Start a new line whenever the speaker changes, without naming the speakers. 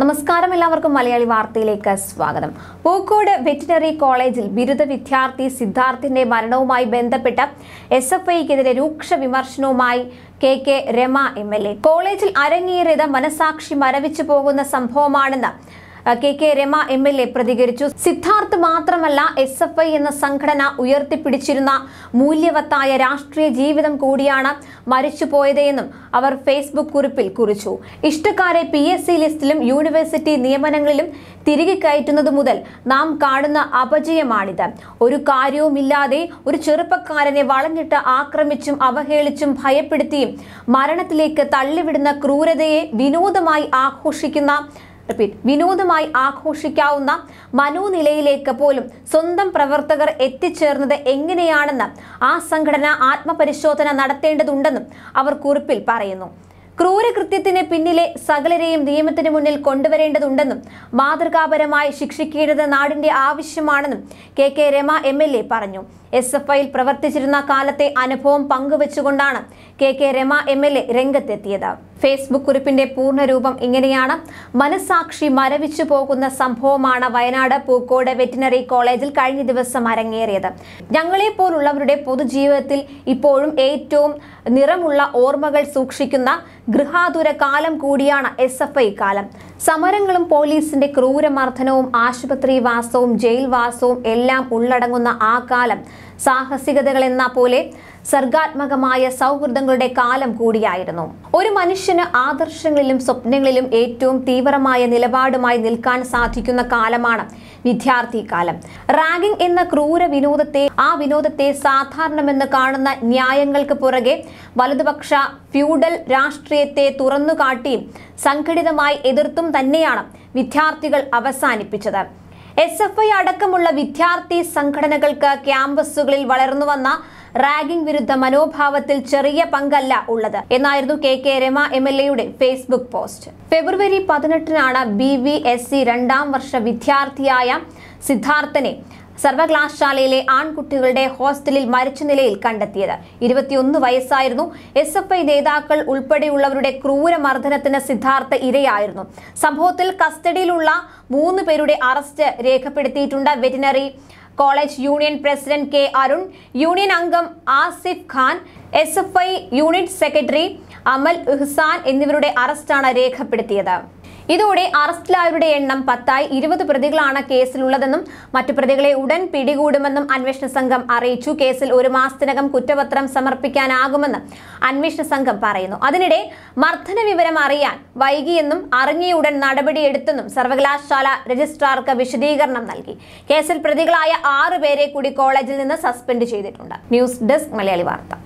നമസ്കാരം എല്ലാവർക്കും മലയാളി വാർത്തയിലേക്ക് സ്വാഗതം പൂക്കോട് വെറ്റിനറി കോളേജിൽ ബിരുദ വിദ്യാർത്ഥി സിദ്ധാർത്ഥിന്റെ മരണവുമായി ബന്ധപ്പെട്ട എസ് എഫ് ഐക്കെതിരെ രൂക്ഷ വിമർശനവുമായി K K Rema M L A കോളേജിൽ അരങ്ങേറിയത് മനസാക്ഷി മരവിച്ചു പോകുന്ന സംഭവമാണെന്ന് K K Rema M L A പ്രതികരിച്ചു സിദ്ധാർത്ഥ് മാത്രമല്ല എസ് എഫ് ഐ എന്ന സംഘടന ഉയർത്തിപ്പിടിച്ചിരുന്ന മൂല്യവത്തായ രാഷ്ട്രീയ ജീവിതം കൂടിയാണ് മരിച്ചുപോയതെന്നും അവർ ഫേസ്ബുക്ക് കുറിപ്പിൽ കുറിച്ചു ഇഷ്ടക്കാരെ പി എസ് സി ലിസ്റ്റിലും യൂണിവേഴ്സിറ്റി നിയമനങ്ങളിലും തിരികെ കയറ്റുന്നത് മുതൽ നാം കാണുന്ന അപജയമാണിത് ഒരു കാര്യവുമില്ലാതെ ഒരു ചെറുപ്പക്കാരനെ വളഞ്ഞിട്ട് ആക്രമിച്ചും അവഹേളിച്ചും ഭയപ്പെടുത്തിയും മരണത്തിലേക്ക് തള്ളിവിടുന്ന ക്രൂരതയെ വിനോദമായി ആഘോഷിക്കുന്ന റിപ്പീറ്റ് വിനോദമായി ആഘോഷിക്കാവുന്ന മനോനിലയിലേക്ക് പോലും സ്വന്തം പ്രവർത്തകർ എത്തിച്ചേർന്നത് എങ്ങനെയാണെന്ന് ആ സംഘടന ആത്മപരിശോധന നടത്തേണ്ടതുണ്ടെന്നും അവർ കുറിപ്പിൽ പറയുന്നു ക്രൂരകൃത്യത്തിന് പിന്നിലെ സകലരെയും നിയമത്തിന് മുന്നിൽ കൊണ്ടുവരേണ്ടതുണ്ടെന്നും മാതൃകാപരമായി ശിക്ഷിക്കേണ്ടത് നാടിന്റെ ആവശ്യമാണെന്നും കെ കെ രമ എം പറഞ്ഞു എസ് എഫ് ഐയിൽ പ്രവർത്തിച്ചിരുന്ന കാലത്തെ അനുഭവം പങ്കുവച്ചുകൊണ്ടാണ് K K Rema M L A രംഗത്തെത്തിയത് ഫേസ്ബുക്ക് കുറിപ്പിന്റെ പൂർണ്ണരൂപം ഇങ്ങനെയാണ് മനസാക്ഷി മരവിച്ചു പോകുന്ന സംഭവമാണ് വയനാട് പൂക്കോട് വെറ്റിനറി കോളേജിൽ കഴിഞ്ഞ ദിവസം അരങ്ങേറിയത് ഞങ്ങളെപ്പോലുള്ളവരുടെ പൊതുജീവിതത്തിൽ ഇപ്പോഴും ഏറ്റവും നിറമുള്ള ഓർമ്മകൾ സൂക്ഷിക്കുന്ന ഗൃഹാതുര കാലം കൂടിയാണ് എസ് കാലം സമരങ്ങളും പോലീസിന്റെ ക്രൂരമർദ്ദനവും വാസവും ജയിൽവാസവും എല്ലാം ഉള്ളടങ്ങുന്ന ആ കാലം സാഹസികതകൾ എന്ന പോലെ സർഗാത്മകമായ സൗഹൃദങ്ങളുടെ കാലം കൂടിയായിരുന്നു ഒരു മനുഷ്യന് ആദർശങ്ങളിലും സ്വപ്നങ്ങളിലും ഏറ്റവും തീവ്രമായ നിലപാടുമായി നിൽക്കാൻ സാധിക്കുന്ന കാലമാണ് വിദ്യാർത്ഥി കാലം റാഗിംഗ് എന്ന ക്രൂര വിനോദത്തെ ആ വിനോദത്തെ സാധാരണമെന്ന് കാണുന്ന ന്യായങ്ങൾക്ക് പുറകെ വലതുപക്ഷ ഫ്യൂഡൽ രാഷ്ട്രീയത്തെ തുറന്നുകാട്ടിയും സംഘടിതമായി എതിർത്തും തന്നെയാണ് വിദ്യാർത്ഥികൾ അവസാനിപ്പിച്ചത് എസ് എഫ് ഐ അടക്കമുള്ള വിദ്യാർത്ഥി സംഘടനകൾക്ക് ക്യാമ്പസുകളിൽ വളർന്നുവന്ന റാഗിംഗ് വിരുദ്ധ മനോഭാവത്തിൽ ചെറിയ പങ്കല്ല ഉള്ളത് എന്നായിരുന്നു K K Rema M L എയുടെ ഫേസ്ബുക്ക് പോസ്റ്റ് ഫെബ്രുവരി പതിനെട്ടിനാണ് ബി വി എസ് സി രണ്ടാം വർഷ വിദ്യാർത്ഥിയായ സിദ്ധാർത്ഥനെ സർവകലാശാലയിലെ ആൺകുട്ടികളുടെ ഹോസ്റ്റലിൽ മരിച്ച നിലയിൽ കണ്ടെത്തിയത് ഇരുപത്തിയൊന്ന് വയസ്സായിരുന്നു എസ് എഫ് ഐ നേതാക്കൾ ഉൾപ്പെടെയുള്ളവരുടെ ക്രൂരമർദ്ദനത്തിന് സിദ്ധാർത്ഥ ഇരയായിരുന്നു സംഭവത്തിൽ കസ്റ്റഡിയിലുള്ള മൂന്ന് പേരുടെ അറസ്റ്റ് രേഖപ്പെടുത്തിയിട്ടുണ്ട് veterinary college union president K Arun union അംഗം Asif Khan S unit secretary Amal Ihsan എന്നിവരുടെ അറസ്റ്റാണ് രേഖപ്പെടുത്തിയത് ഇതോടെ അറസ്റ്റിലായവരുടെ എണ്ണം പത്തായി ഇരുപത് പ്രതികളാണ് കേസിലുള്ളതെന്നും മറ്റു പ്രതികളെ ഉടൻ പിടികൂടുമെന്നും അന്വേഷണ സംഘം അറിയിച്ചു കേസിൽ ഒരു മാസത്തിനകം കുറ്റപത്രം സമർപ്പിക്കാനാകുമെന്ന് അന്വേഷണ സംഘം പറയുന്നു അതിനിടെ മർദ്ദന വിവരം അറിയാൻ വൈകിയെന്നും ഉടൻ നടപടിയെടുത്തെന്നും സർവകലാശാല രജിസ്ട്രാർക്ക് വിശദീകരണം നൽകി കേസിൽ പ്രതികളായ ആറുപേരെ കൂടി കോളേജിൽ നിന്ന് സസ്പെൻഡ് ചെയ്തിട്ടുണ്ട് ന്യൂസ് ഡെസ്ക് മലയാളി വാർത്ത